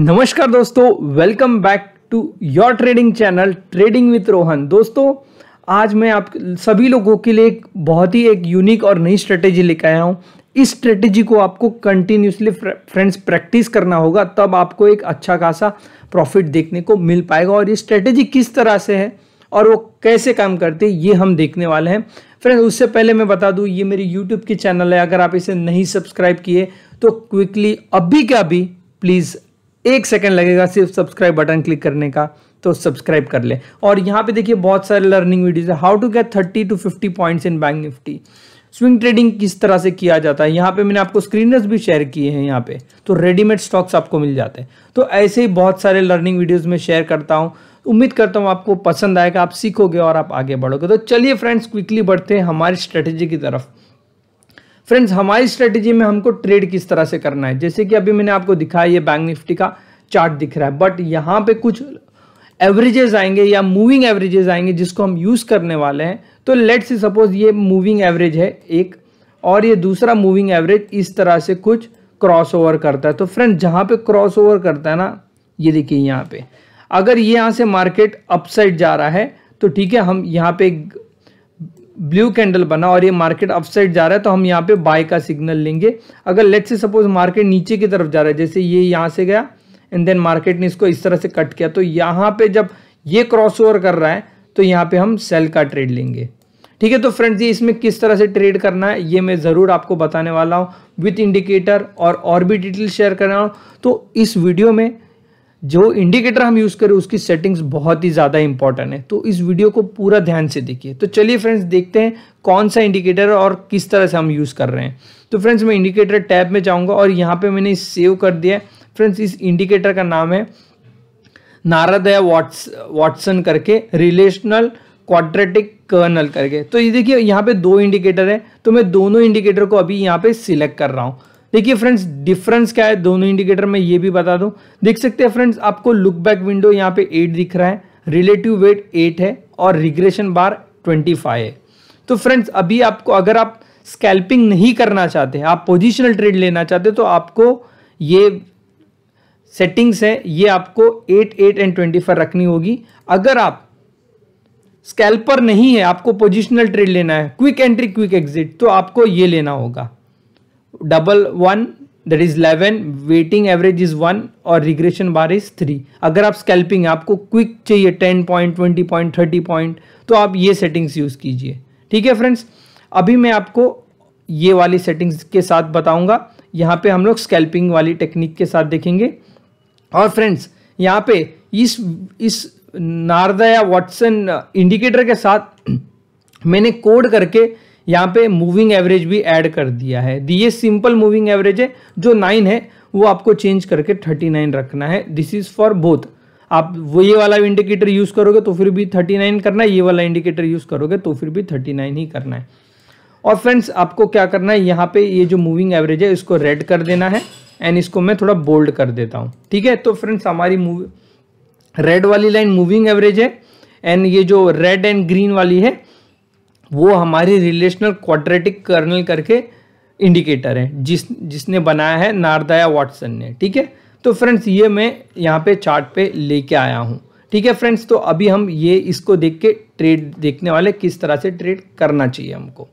नमस्कार दोस्तों welcome back to your trading channel trading with Rohan दोस्तों आज मैं आप सभी लोगों के लिए एक बहुत ही एक यूनिक और नई स्ट्रेटेजी लेकर आया हूँ इस स्ट्रेटेजी को आपको कंटिन्यूसली फ्रेंड्स प्रैक्टिस करना होगा तब आपको एक अच्छा खासा प्रॉफिट देखने को मिल पाएगा और ये स्ट्रेटेजी किस तरह से है और वो कैसे काम करते ये हम देखने वाले हैं फ्रेंड्स उससे पहले मैं बता दूँ ये मेरी यूट्यूब की चैनल है अगर आप इसे नहीं सब्सक्राइब किए तो क्विकली अभी क्या अभी प्लीज़ एक सेकंड लगेगा सिर्फ सब्सक्राइब बटन क्लिक करने का तो सब्सक्राइब कर ले और यहाँ पे देखिए बहुत सारे लर्निंग वीडियोज है how to get thirty to fifty points in bank Nifty swing trading किस तरह से किया जाता है यहाँ पे मैंने आपको स्क्रीनर्स भी शेयर किए हैं यहाँ पे तो रेडीमेड स्टॉक्स आपको मिल जाते हैं तो ऐसे ही बहुत सारे लर्निंग वीडियोज में शेयर करता हूँ उम्मीद करता हूँ आपको पसंद आएगा आप सीखोगे और आप आगे बढ़ोगे तो चलिए फ्रेंड्स क्विकली बढ़ते हैं हमारी स्ट्रेटेजी की तरफ फ्रेंड्स हमारी स्ट्रेटेजी में हमको ट्रेड किस तरह से करना है जैसे कि अभी मैंने आपको दिखाया ये बैंक निफ्टी का चार्ट दिख रहा है बट यहाँ पे कुछ एवरेजेस आएंगे या मूविंग एवरेजेस आएंगे जिसको हम यूज़ करने वाले हैं तो लेट्स सपोज ये मूविंग एवरेज है एक और ये दूसरा मूविंग एवरेज इस तरह से कुछ क्रॉस ओवर करता है तो फ्रेंड जहाँ पे क्रॉस ओवर करता है ना ये देखिए यहाँ पे अगर ये यहाँ से मार्केट अपसाइड जा रहा है तो ठीक है हम यहाँ पे ब्लू कैंडल बना और ये मार्केट अपसाइड जा रहा है तो हम यहाँ पे बाय का सिग्नल लेंगे अगर लेट से सपोज मार्केट नीचे की तरफ जा रहा है जैसे ये यहाँ से गया एंड देन मार्केट ने इसको इस तरह से कट किया तो यहाँ पे जब ये क्रॉस ओवर कर रहा है तो यहाँ पे हम सेल का ट्रेड लेंगे ठीक है तो फ्रेंड्स ये इसमें किस तरह से ट्रेड करना है ये मैं ज़रूर आपको बताने वाला हूँ विथ इंडिकेटर और और भी डिटेल शेयर कर रहा हूँ तो इस वीडियो में जो इंडिकेटर हम यूज़ करें उसकी सेटिंग्स बहुत ही ज़्यादा इंपॉर्टेंट है तो इस वीडियो को पूरा ध्यान से देखिए तो चलिए फ्रेंड्स देखते हैं कौन सा इंडिकेटर और किस तरह से हम यूज़ कर रहे हैं तो फ्रेंड्स मैं इंडिकेटर टैब में जाऊंगा और यहाँ पर मैंने सेव कर दिया फ्रेंड्स इस इंडिकेटर का नाम है नारादया वॉट्स वाटसन करके रिलेशनल क्वाड्रेटिक कर्नल करके तो ये देखिए यहाँ पे दो इंडिकेटर है तो मैं दोनों इंडिकेटर को अभी यहाँ पे सिलेक्ट कर रहा हूँ देखिए फ्रेंड्स डिफरेंस क्या है दोनों इंडिकेटर में ये भी बता दूं देख सकते हैं फ्रेंड्स आपको लुक बैक विंडो यहाँ पे 8 दिख रहा है रिलेटिव वेट 8 है और रिग्रेशन बार 25 है तो फ्रेंड्स अभी आपको अगर आप स्कैल्पिंग नहीं करना चाहते आप पोजिशनल ट्रेड लेना चाहते तो आपको ये सेटिंग्स है ये आपको एट एट एंड ट्वेंटी रखनी होगी अगर आप स्कैल्पर नहीं है आपको पोजिशनल ट्रेड लेना है क्विक एंट्री क्विक एग्जिट तो आपको ये लेना होगा double one that is eleven weighting average is one और रिग्रेशन बार इज थ्री अगर आप स्कैल्पिंग आपको क्विक चाहिए ten point twenty point thirty point तो आप ये सेटिंग्स यूज़ कीजिए ठीक है फ्रेंड्स अभी मैं आपको ये वाली सेटिंग्स के साथ बताऊंगा यहाँ पे हम लोग स्कैल्पिंग वाली टेक्निक के साथ देखेंगे और फ्रेंड्स यहाँ पे इस इस नारदा या वॉटसन इंडिकेटर के साथ मैंने कोड करके यहाँ पे मूविंग एवरेज भी ऐड कर दिया है दी ये सिंपल मूविंग एवरेज है जो नाइन है वो आपको चेंज करके थर्टी नाइन रखना है दिस इज़ फॉर बोथ आप वो ये वाला इंडिकेटर यूज़ करोगे तो फिर भी थर्टी नाइन करना है ये वाला इंडिकेटर यूज़ करोगे तो फिर भी थर्टी नाइन ही करना है और फ्रेंड्स आपको क्या करना है यहाँ पे ये जो मूविंग एवरेज है इसको रेड कर देना है एंड इसको मैं थोड़ा बोल्ड कर देता हूँ ठीक है तो फ्रेंड्स हमारी मूवी रेड वाली लाइन मूविंग एवरेज है एंड ये जो रेड एंड ग्रीन वाली है वो हमारे रिलेशनल क्वाड्रेटिक कर्नल करके इंडिकेटर है जिस जिसने बनाया है नारदाया वाटसन ने ठीक है तो फ्रेंड्स ये मैं यहाँ पे चार्ट पे लेके आया हूँ ठीक है फ्रेंड्स तो अभी हम ये इसको देख के ट्रेड देखने वाले किस तरह से ट्रेड करना चाहिए हमको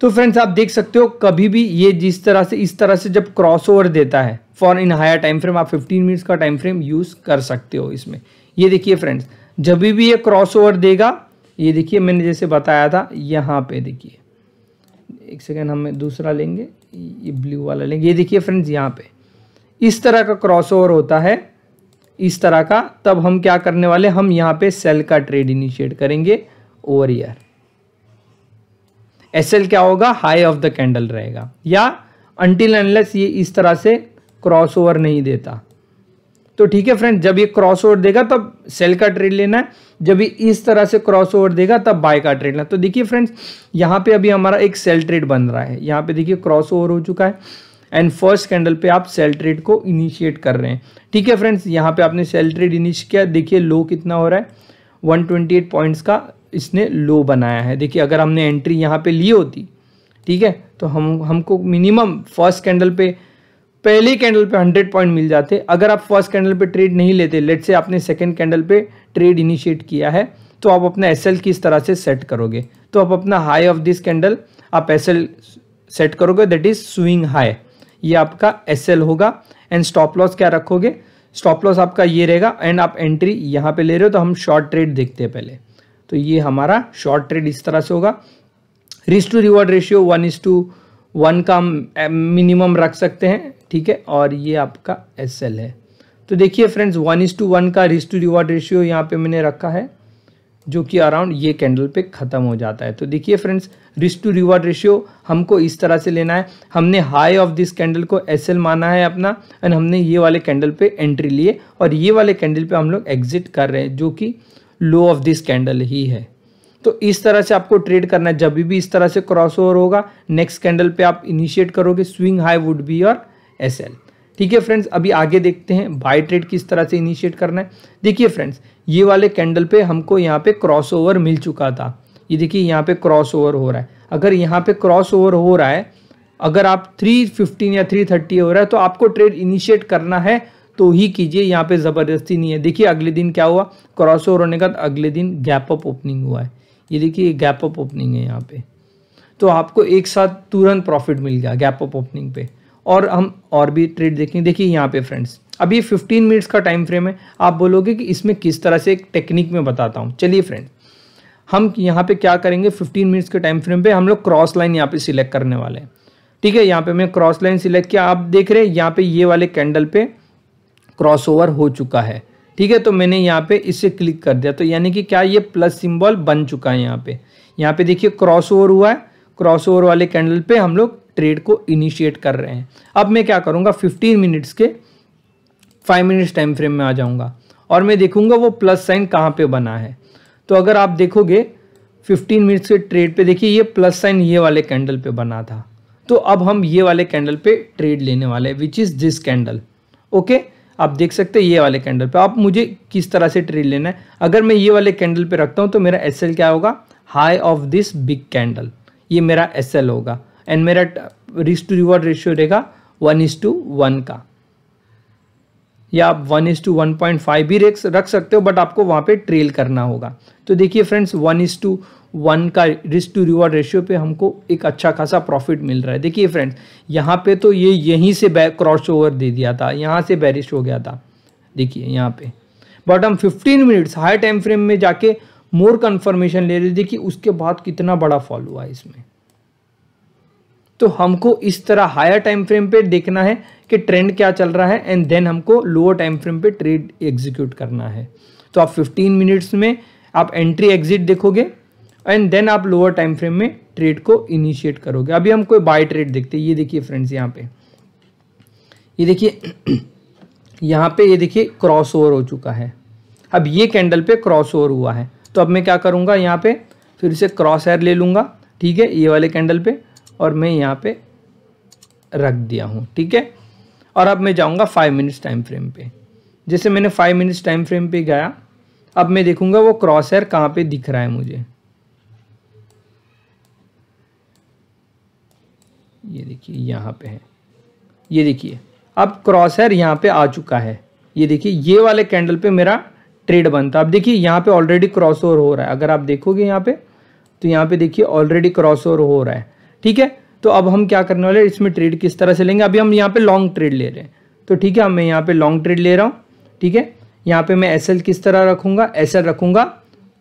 तो फ्रेंड्स आप देख सकते हो कभी भी ये जिस तरह से इस तरह से जब क्रॉस ओवर देता है for in higher time frame आप 15 मिनट्स का टाइम फ्रेम यूज़ कर सकते हो इसमें ये देखिए फ्रेंड्स जब भी ये क्रॉस ओवर देगा ये देखिए मैंने जैसे बताया था यहाँ पे देखिए एक सेकेंड हम दूसरा लेंगे ये ब्लू वाला लेंगे ये देखिए फ्रेंड्स यहाँ पे इस तरह का क्रॉसओवर होता है इस तरह का तब हम क्या करने वाले हम यहाँ पे सेल का ट्रेड इनिशिएट करेंगे ओवर ईयर एस क्या होगा हाई ऑफ द कैंडल रहेगा या अनटिल अनलेस ये इस तरह से क्रॉस नहीं देता तो ठीक है फ्रेंड जब ये क्रॉस ओवर देगा तब सेल का ट्रेड लेना है जब ये इस तरह से क्रॉस ओवर देगा तब बाय का ट्रेड लेना तो देखिए फ्रेंड्स यहाँ पे अभी हमारा एक सेल ट्रेड बन रहा है यहाँ पे देखिए क्रॉस ओवर हो चुका है एंड फर्स्ट कैंडल पे आप सेल ट्रेड को इनिशिएट कर रहे हैं ठीक है फ्रेंड्स यहाँ पे आपने सेल ट्रेड इनिशिएट किया देखिए लो कितना हो रहा है वन पॉइंट्स का इसने लो बनाया है देखिए अगर हमने एंट्री यहाँ पे ली होती ठीक है तो हम हमको मिनिमम फर्स्ट कैंडल पे पहली कैंडल पे 100 पॉइंट मिल जाते अगर आप फर्स्ट कैंडल पे ट्रेड नहीं लेते लेट से आपने सेकंड कैंडल पे ट्रेड इनिशिएट किया है तो आप अपना एस किस तरह से सेट करोगे तो आप अपना हाई ऑफ दिस कैंडल आप एस सेट करोगे दैट इज स्विंग हाई ये आपका एस होगा एंड स्टॉप लॉस क्या रखोगे स्टॉप लॉस आपका ये रहेगा एंड आप एंट्री यहाँ पे ले रहे हो तो हम शॉर्ट ट्रेड देखते हैं पहले तो ये हमारा शॉर्ट ट्रेड इस तरह से होगा risk to reward ratio one is to one का मिनिमम eh, रख सकते हैं ठीक है और ये आपका एस एल है तो देखिए friends one is to one का रिस्क टू रिवॉर्ड रेशियो यहाँ पे मैंने रखा है जो कि अराउंड ये कैंडल पे ख़त्म हो जाता है तो देखिए friends risk to reward ratio हमको इस तरह से लेना है हमने हाई ऑफ दिस कैंडल को एस एल माना है अपना एंड हमने ये वाले कैंडल पे एंट्री लिए और ये वाले कैंडल पे हम लोग एग्जिट कर रहे हैं जो कि लो ऑफ दिस कैंडल ही है तो इस तरह से आपको ट्रेड करना है जब भी इस तरह से क्रॉस ओवर होगा नेक्स्ट कैंडल पे आप इनिशिएट करोगे स्विंग हाई वुड बी और एस ठीक है फ्रेंड्स अभी आगे देखते हैं बाय ट्रेड किस तरह से इनिशिएट करना है देखिए फ्रेंड्स ये वाले कैंडल पे हमको यहाँ पे क्रॉसओवर मिल चुका था ये देखिए यहाँ पे क्रॉसओवर हो रहा है अगर यहाँ पे क्रॉसओवर हो रहा है अगर आप 315 या 330 हो रहा है तो आपको ट्रेड इनिशिएट करना है तो ही कीजिए यहाँ पे ज़बरदस्ती नहीं है देखिए अगले दिन क्या हुआ क्रॉस ओवर होने का अगले दिन गैप अप ओपनिंग हुआ है ये देखिए गैप अप ओपनिंग है यहाँ पे तो आपको एक साथ तुरंत प्रॉफिट मिल गया गैप अप ओपनिंग पे और हम और भी ट्रेड देखेंगे देखिए यहाँ पे फ्रेंड्स अभी 15 मिनट्स का टाइम फ्रेम है आप बोलोगे कि इसमें किस तरह से एक टेक्निक में बताता हूँ चलिए फ्रेंड हम यहाँ पे क्या करेंगे 15 मिनट्स के टाइम फ्रेम पे हम लोग क्रॉस लाइन यहाँ पे सिलेक्ट करने वाले हैं ठीक है यहाँ पे मैं क्रॉस लाइन सिलेक्ट किया आप देख रहे हैं यहाँ पे ये वाले कैंडल पे क्रॉस ओवर हो चुका है ठीक है तो मैंने यहाँ पे इसे क्लिक कर दिया तो यानी कि क्या ये प्लस सिम्बॉल बन चुका है यहाँ पे यहाँ पे देखिए क्रॉस ओवर हुआ है क्रॉस ओवर वाले कैंडल पे हम लोग ट्रेड को इनिशिएट कर रहे हैं अब मैं क्या करूँगा फिफ्टीन मिनट्स के फाइव मिनट्स टाइम फ्रेम में आ जाऊँगा और मैं देखूँगा वो प्लस साइन कहाँ पर बना है तो अगर आप देखोगे 15 मिनट्स के ट्रेड पे देखिए ये प्लस साइन ये वाले कैंडल पे बना था तो अब हम ये वाले कैंडल पे ट्रेड लेने वाले हैं which is this candle okay आप देख सकते हैं ये वाले कैंडल पे आप मुझे किस तरह से ट्रेड लेना है अगर मैं ये वाले कैंडल पे रखता हूँ तो मेरा एस क्या होगा high of this big candle ये मेरा एस होगा एंड मेरा रिस्क टू रिवॉर्ड रेशियो रहेगा वन इज टू वन का या आप one is to one point five भी रख सकते हो बट आपको वहां पे ट्रेल करना होगा तो देखिए friends one is to one का रिस्क टू रिवॉर्ड रेशियो पे हमको एक अच्छा खासा प्रॉफिट मिल रहा है देखिए फ्रेंड्स यहाँ पे तो ये यहीं से क्रॉस ओवर दे दिया था यहाँ से बैरिश हो गया था देखिए यहाँ पे बट हम fifteen minutes high time frame में जाके मोर कन्फर्मेशन ले रहे थे कि उसके बाद कितना बड़ा फॉल हुआ इसमें तो हमको इस तरह हायर टाइम फ्रेम पे देखना है कि ट्रेंड क्या चल रहा है एंड देन हमको लोअर टाइम फ्रेम पे ट्रेड एग्जीक्यूट करना है तो आप 15 मिनट्स में आप एंट्री एग्जिट देखोगे एंड देन आप लोअर टाइम फ्रेम में ट्रेड को इनिशिएट करोगे अभी हम कोई बाय ट्रेड देखते हैं ये देखिए फ्रेंड्स यहाँ पे ये देखिए यहाँ पे ये देखिए क्रॉस ओवर हो चुका है अब ये कैंडल पे क्रॉस ओवर हुआ है तो अब मैं क्या करूँगा यहाँ पे फिर से क्रॉस एयर ले लूँगा ठीक है ये वाले कैंडल पे और मैं यहाँ पे रख दिया हूँ ठीक है और अब मैं जाऊँगा फाइव मिनट्स टाइम फ्रेम पे जैसे मैंने फाइव मिनट्स टाइम फ्रेम पे गया अब मैं देखूँगा वो क्रॉस हेयर कहाँ पर दिख रहा है मुझे ये देखिए यहाँ पे है ये देखिए अब क्रॉस हेयर यहाँ पे आ चुका है ये देखिए ये वाले कैंडल पे मेरा ट्रेड बनता अब देखिए यहाँ पे ऑलरेडी क्रॉस ओवर हो रहा है अगर आप देखोगे यहाँ पे तो यहाँ पे देखिए ऑलरेडी क्रॉस ओवर हो रहा है ठीक है तो अब हम क्या करने वाले इसमें ट्रेड किस तरह से लेंगे अभी हम यहाँ पे लॉन्ग ट्रेड ले रहे हैं तो ठीक है मैं यहाँ पे लॉन्ग ट्रेड ले रहा हूँ ठीक है यहाँ पे मैं एस किस तरह रखूंगा एस रखूंगा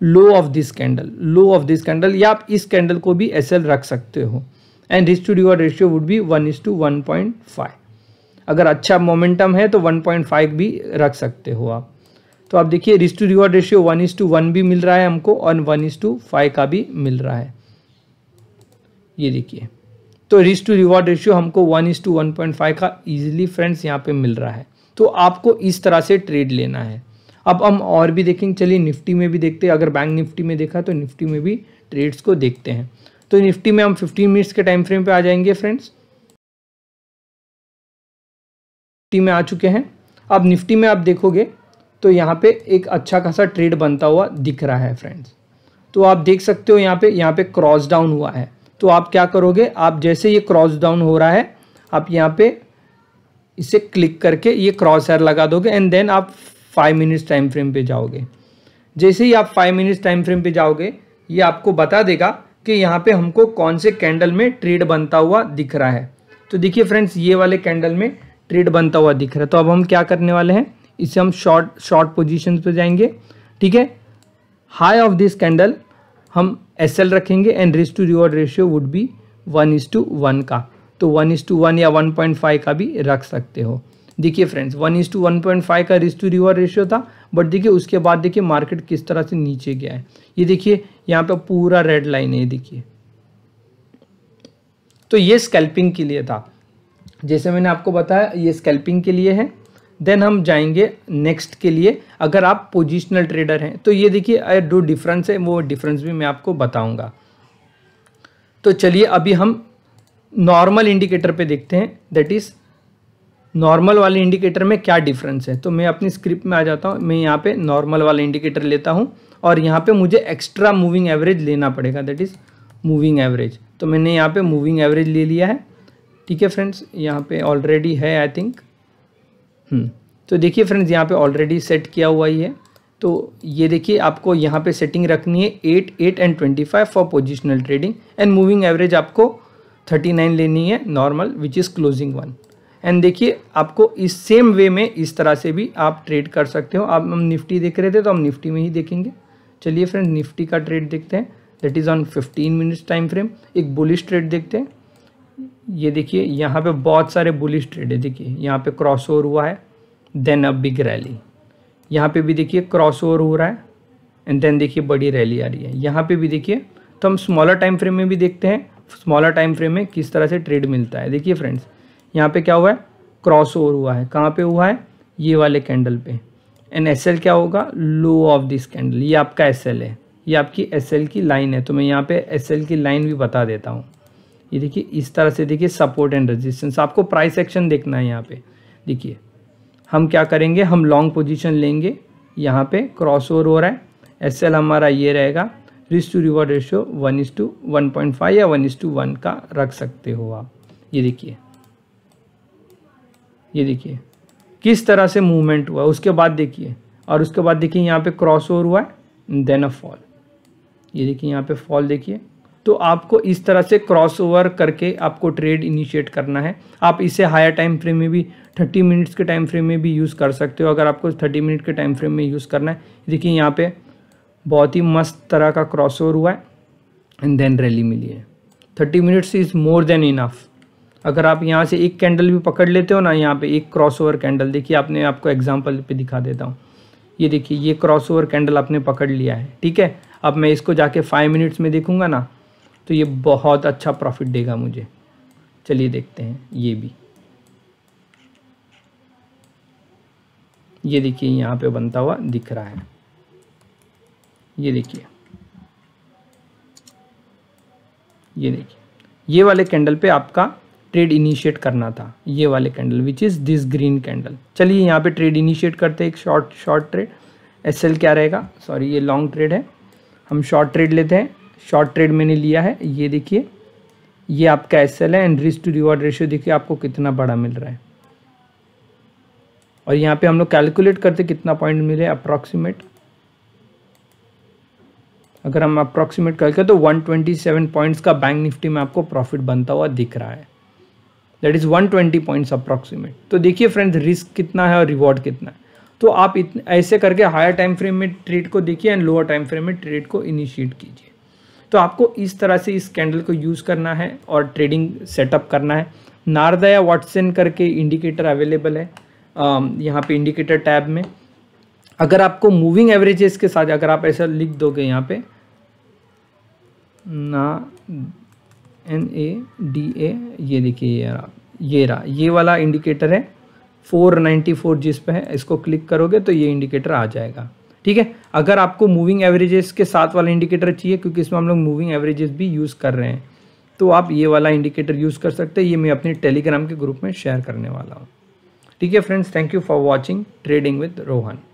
low of this candle low of this candle या आप इस कैंडल को भी एस रख सकते हो and risk to reward ratio would be one is to one point five अगर अच्छा मोमेंटम है तो वन पॉइंट फाइव भी रख सकते हो आप तो आप देखिए risk to reward ratio one is to one भी मिल रहा है हमको और वन इज टू फाइव का भी मिल रहा है ये देखिए तो रिस्क टू रिवॉर्ड रेशियो हमको one is to one point five का ईजिली फ्रेंड्स यहाँ पे मिल रहा है तो आपको इस तरह से ट्रेड लेना है अब हम और भी देखेंगे चलिए निफ्टी में भी देखते हैं अगर बैंक निफ्टी में देखा तो निफ्टी में भी ट्रेड्स को देखते हैं तो निफ्टी में हम फिफ्टीन मिनट्स के टाइम फ्रेम पर आ जाएंगे फ्रेंड्स निफ्टी में आ चुके हैं अब निफ्टी में आप देखोगे तो यहाँ पे एक अच्छा खासा ट्रेड बनता हुआ दिख रहा है फ्रेंड्स तो आप देख सकते हो यहाँ पे यहाँ पे क्रॉस डाउन हुआ है तो आप क्या करोगे आप जैसे ये क्रॉस डाउन हो रहा है आप यहाँ पे इसे क्लिक करके ये क्रॉस हेयर लगा दोगे एंड देन आप फाइव मिनट्स टाइम फ्रेम पे जाओगे जैसे ही आप फाइव मिनट्स टाइम फ्रेम पे जाओगे ये आपको बता देगा कि यहाँ पे हमको कौन से कैंडल में ट्रेड बनता हुआ दिख रहा है तो देखिए फ्रेंड्स ये वाले कैंडल में ट्रेड बनता हुआ दिख रहा है तो अब हम क्या करने वाले हैं इसे हम शॉर्ट शॉर्ट पोजिशन पर जाएंगे ठीक है हाई ऑफ दिस कैंडल हम एस एल रखेंगे and risk to reward ratio would be one is to one का तो वन इज टू वन या वन पॉइंट फाइव का भी रख सकते हो देखिए friends one is to one point five का रिस्क टू रिवॉर्ड रेशियो था बट देखिए उसके बाद देखिए मार्केट किस तरह से नीचे गया है ये देखिए यहाँ पर पूरा रेड लाइन है ये देखिए तो ये स्कैल्पिंग के लिए था जैसे मैंने आपको बताया ये स्कैल्पिंग के लिए है देन हम जाएंगे नेक्स्ट के लिए अगर आप पोजिशनल ट्रेडर हैं तो ये देखिए आई डू डिफरेंस है वो डिफरेंस भी मैं आपको बताऊंगा तो चलिए अभी हम नॉर्मल इंडिकेटर पे देखते हैं दैट इज़ नॉर्मल वाले इंडिकेटर में क्या डिफरेंस है तो मैं अपनी स्क्रिप्ट में आ जाता हूँ मैं यहाँ पे नॉर्मल वाला इंडिकेटर लेता हूँ और यहाँ पे मुझे एक्स्ट्रा मूविंग एवरेज लेना पड़ेगा दैट इज़ मूविंग एवरेज तो मैंने यहाँ पे मूविंग एवरेज ले लिया है ठीक है फ्रेंड्स यहाँ पे ऑलरेडी है आई थिंक हम्म। तो देखिए फ्रेंड्स यहाँ पे ऑलरेडी सेट किया हुआ ही है तो ये देखिए आपको यहाँ पे सेटिंग रखनी है eight eight and twenty five for positional trading and moving average आपको थर्टी नाइन लेनी है normal which is closing one and देखिए आपको इस सेम वे में इस तरह से भी आप ट्रेड कर सकते हो आप हम निफ्टी देख रहे थे तो हम निफ्टी में ही देखेंगे चलिए फ्रेंड निफ्टी का ट्रेड देखते हैं that is on fifteen minutes time frame एक बुलिश ट्रेड देखते हैं ये देखिए यहाँ पे बहुत सारे बुलिश ट्रेड है देखिए यहाँ पे क्रॉस ओवर हुआ है देन अब बिग रैली यहाँ पे भी देखिए क्रॉस ओवर हो रहा है एंड देन देखिए बड़ी रैली आ रही है यहाँ पे भी देखिए तो हम स्मॉलर टाइम फ्रेम में भी देखते हैं स्मॉलर टाइम फ्रेम में किस तरह से ट्रेड मिलता है देखिए फ्रेंड्स यहाँ पे क्या हुआ है क्रॉस ओवर हुआ है कहाँ पे हुआ है ये वाले कैंडल पे एंड एस क्या होगा लो ऑफ दिस कैंडल ये आपका एस है ये आपकी एस की लाइन है तो मैं यहाँ पे एस की लाइन भी बता देता हूँ ये देखिए इस तरह से देखिए सपोर्ट एंड रेजिस्टेंस आपको प्राइस एक्शन देखना है यहाँ पे देखिए हम क्या करेंगे हम लॉन्ग पोजीशन लेंगे यहाँ पे क्रॉस ओवर हो रहा है एसएल हमारा ये रहेगा risk to reward ratio one is to one point five या वन इज टू वन का रख सकते हो आप ये देखिए ये देखिए किस तरह से मूवमेंट हुआ उसके बाद देखिए और उसके बाद देखिए यहाँ पे क्रॉस ओवर हुआ है देन अ फॉल ये देखिए यहाँ पे फॉल देखिए तो आपको इस तरह से क्रॉस ओवर करके आपको ट्रेड इनिशिएट करना है आप इसे हायर टाइम फ्रेम में भी थर्टी मिनट्स के टाइम फ्रेम में भी यूज़ कर सकते हो अगर आपको थर्टी मिनट के टाइम फ्रेम में यूज़ करना है देखिए यहाँ पे बहुत ही मस्त तरह का क्रॉस ओवर हुआ है एंड देन रैली मिली है thirty minutes is more than enough अगर आप यहाँ से एक कैंडल भी पकड़ लेते हो ना यहाँ पर एक क्रॉस ओवर कैंडल देखिए आपने आपको एग्जाम्पल पर दिखा देता हूँ ये देखिए ये क्रॉस ओवर कैंडल आपने पकड़ लिया है ठीक है अब मैं इसको जाके फाइव मिनट्स में देखूँगा ना तो ये बहुत अच्छा प्रॉफिट देगा मुझे चलिए देखते हैं ये भी ये देखिए यहाँ पे बनता हुआ दिख रहा है ये देखिए ये देखिए ये वाले कैंडल पे आपका ट्रेड इनिशिएट करना था ये वाले candle which is this green candle चलिए यहाँ पे ट्रेड इनिशिएट करते हैं एक शॉर्ट शॉर्ट ट्रेड एस क्या रहेगा सॉरी ये लॉन्ग ट्रेड है हम शॉर्ट ट्रेड लेते हैं शॉर्ट ट्रेड मैंने लिया है ये देखिए ये आपका एस एल है and risk to reward ratio देखिए आपको कितना बड़ा मिल रहा है और यहाँ पे हम लोग कैलकुलेट करते कितना पॉइंट मिले अप्रॉक्सीमेट अगर हम अप्रॉक्सीमेट करके तो 127 पॉइंट्स का बैंक निफ्टी में आपको प्रॉफिट बनता हुआ दिख रहा है दैट इज़ 120 पॉइंट्स अप्रॉक्सीमेट तो देखिए फ्रेंड्स रिस्क कितना है और रिवॉर्ड कितना है तो आप ऐसे करके हायर टाइम फ्रेम में ट्रेड को देखिए एंड लोअर टाइम फ्रेम में ट्रेड को इनिशिएट कीजिए तो आपको इस तरह से इस कैंडल को यूज़ करना है और ट्रेडिंग सेटअप करना है नारदया वाटसन करके इंडिकेटर अवेलेबल है यहाँ पे इंडिकेटर टैब में अगर आपको मूविंग एवरेजेस के साथ अगर आप ऐसा लिख दोगे यहाँ पे ना एन ए डी ए ये देखिए ये ये रहा ये वाला इंडिकेटर है 494 जिस पर है इसको क्लिक करोगे तो ये इंडिकेटर आ जाएगा ठीक है अगर आपको मूविंग एवरेजेस के साथ वाला इंडिकेटर चाहिए क्योंकि इसमें हम लोग मूविंग एवरेजेस भी यूज़ कर रहे हैं तो आप ये वाला इंडिकेटर यूज़ कर सकते हैं ये मैं अपने टेलीग्राम के ग्रुप में शेयर करने वाला हूँ ठीक है friends thank you for watching trading with Rohan